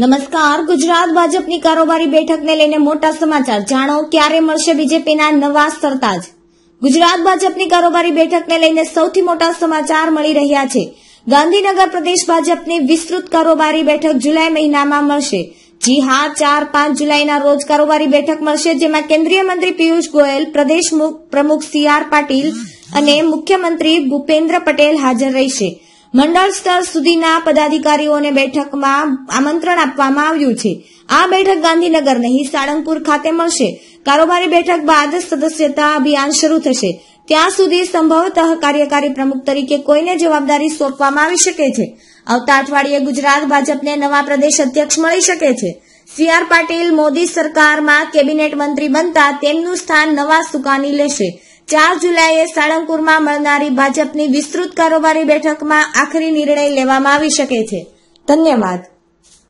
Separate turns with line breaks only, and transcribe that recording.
નમસ્કાર ગુજરાત ભાજપની કારોબારી બેઠકને લઈને મોટા સમાચાર જાણો ક્યારે મળશે બીજેપીના નવા સરતાજ ગુજરાત ભાજપની કારોબારી બેઠકને લઈને સૌથી મોટા સમાચાર મળી રહ્યા છે ગાંધીનગર પ્રદેશ ભાજપની વિસ્તૃત કારોબારી બેઠક જુલાઈ મહિનામાં મળશે જી હા ચાર પાંચ જુલાઈના રોજ કારોબારી બેઠક મળશે જેમાં કેન્દ્રીય મંત્રી પિયુષ ગોયલ પ્રદેશ પ્રમુખ સી પાટીલ અને મુખ્યમંત્રી ભૂપેન્દ્ર પટેલ હાજર રહેશે મંડળ સ્તર સુધીના પદાધિકારીઓને બેઠકમાં આમંત્રણ આપવામાં આવ્યું છે આ બેઠક ગાંધીનગર નહીં સાળંગપુર ખાતે મળશે કારોબારી બેઠક બાદ સદસ્યતા અભિયાન શરૂ થશે ત્યાં સુધી સંભવતઃ કાર્યકારી પ્રમુખ તરીકે કોઈને જવાબદારી સોંપવામાં આવી શકે છે આવતા અઠવાડિયે ગુજરાત ભાજપને નવા પ્રદેશ અધ્યક્ષ મળી શકે છે સી આર પાટીલ મોદી સરકારમાં કેબિનેટ મંત્રી બનતા તેમનું સ્થાન નવા સુકાની લેશે ચાર જુલાઈએ સાળંગપુરમાં મળનારી ભાજપની વિસ્તૃત કારોબારી બેઠકમાં આખરી નિર્ણય લેવામાં આવી શકે છે ધન્યવાદ